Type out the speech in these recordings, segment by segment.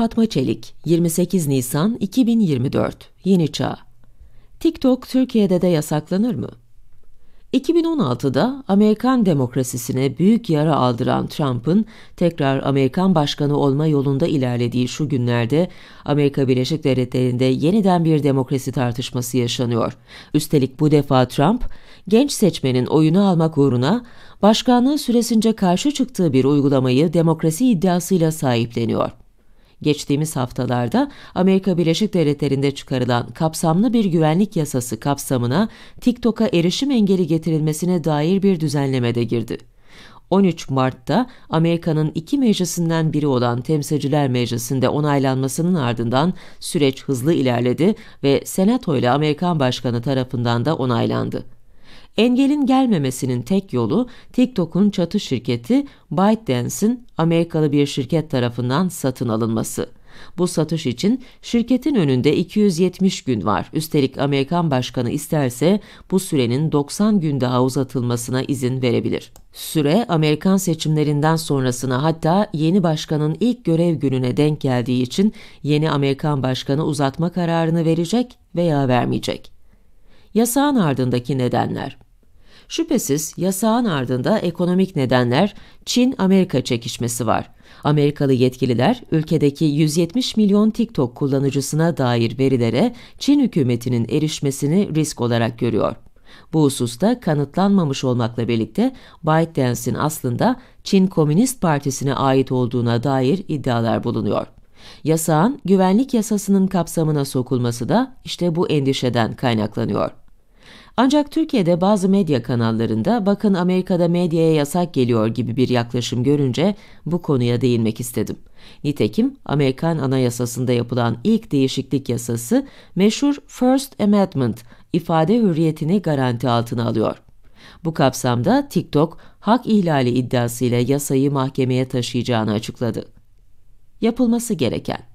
Fatma Çelik 28 Nisan 2024 Yeni Çağ TikTok Türkiye'de de yasaklanır mı? 2016'da Amerikan demokrasisine büyük yara aldıran Trump'ın tekrar Amerikan başkanı olma yolunda ilerlediği şu günlerde Amerika Birleşik Devletleri'nde yeniden bir demokrasi tartışması yaşanıyor. Üstelik bu defa Trump, genç seçmenin oyunu almak uğruna başkanlığı süresince karşı çıktığı bir uygulamayı demokrasi iddiasıyla sahipleniyor. Geçtiğimiz haftalarda Amerika Birleşik Devletleri'nde çıkarılan kapsamlı bir güvenlik yasası kapsamına TikTok'a erişim engeli getirilmesine dair bir düzenleme de girdi. 13 Mart'ta Amerika'nın iki meclisinden biri olan Temsilciler Meclisi'nde onaylanmasının ardından süreç hızlı ilerledi ve Senato ile Amerikan Başkanı tarafından da onaylandı. Engelin gelmemesinin tek yolu TikTok'un çatı şirketi ByteDance'in Amerikalı bir şirket tarafından satın alınması. Bu satış için şirketin önünde 270 gün var. Üstelik Amerikan başkanı isterse bu sürenin 90 gün daha uzatılmasına izin verebilir. Süre Amerikan seçimlerinden sonrasına hatta yeni başkanın ilk görev gününe denk geldiği için yeni Amerikan başkanı uzatma kararını verecek veya vermeyecek. Yasağın ardındaki nedenler Şüphesiz yasağın ardında ekonomik nedenler Çin-Amerika çekişmesi var. Amerikalı yetkililer ülkedeki 170 milyon TikTok kullanıcısına dair verilere Çin hükümetinin erişmesini risk olarak görüyor. Bu hususta kanıtlanmamış olmakla birlikte ByteDance'in aslında Çin Komünist Partisi'ne ait olduğuna dair iddialar bulunuyor. Yasağın güvenlik yasasının kapsamına sokulması da işte bu endişeden kaynaklanıyor. Ancak Türkiye'de bazı medya kanallarında bakın Amerika'da medyaya yasak geliyor gibi bir yaklaşım görünce bu konuya değinmek istedim. Nitekim Amerikan Anayasası'nda yapılan ilk değişiklik yasası meşhur First Amendment ifade hürriyetini garanti altına alıyor. Bu kapsamda TikTok hak ihlali iddiasıyla yasayı mahkemeye taşıyacağını açıkladı. Yapılması gereken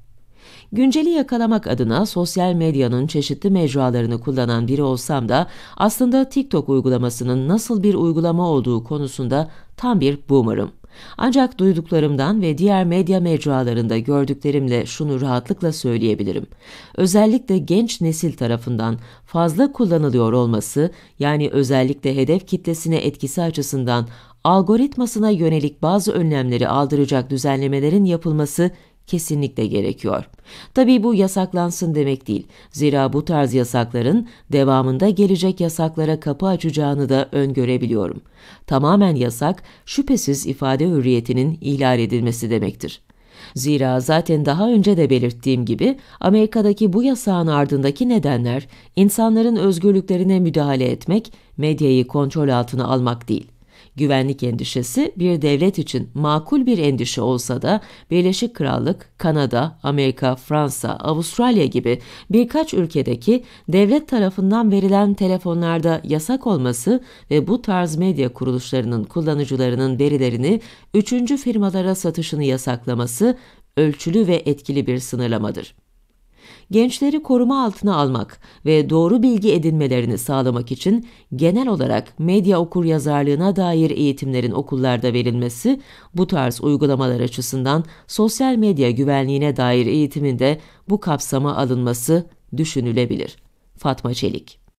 Günceli yakalamak adına sosyal medyanın çeşitli mecralarını kullanan biri olsam da aslında TikTok uygulamasının nasıl bir uygulama olduğu konusunda tam bir boomer'ım. Ancak duyduklarımdan ve diğer medya mecralarında gördüklerimle şunu rahatlıkla söyleyebilirim. Özellikle genç nesil tarafından fazla kullanılıyor olması, yani özellikle hedef kitlesine etkisi açısından algoritmasına yönelik bazı önlemleri aldıracak düzenlemelerin yapılması kesinlikle gerekiyor. Tabii bu yasaklansın demek değil. Zira bu tarz yasakların devamında gelecek yasaklara kapı açacağını da öngörebiliyorum. Tamamen yasak şüphesiz ifade hürriyetinin ihlal edilmesi demektir. Zira zaten daha önce de belirttiğim gibi Amerika'daki bu yasağın ardındaki nedenler insanların özgürlüklerine müdahale etmek, medyayı kontrol altına almak değil. Güvenlik endişesi bir devlet için makul bir endişe olsa da Birleşik Krallık, Kanada, Amerika, Fransa, Avustralya gibi birkaç ülkedeki devlet tarafından verilen telefonlarda yasak olması ve bu tarz medya kuruluşlarının kullanıcılarının verilerini üçüncü firmalara satışını yasaklaması ölçülü ve etkili bir sınırlamadır gençleri koruma altına almak ve doğru bilgi edinmelerini sağlamak için genel olarak medya okur yazarlığına dair eğitimlerin okullarda verilmesi, bu tarz uygulamalar açısından sosyal medya güvenliğine dair eğitiminde bu kapsama alınması düşünülebilir. Fatma Çelik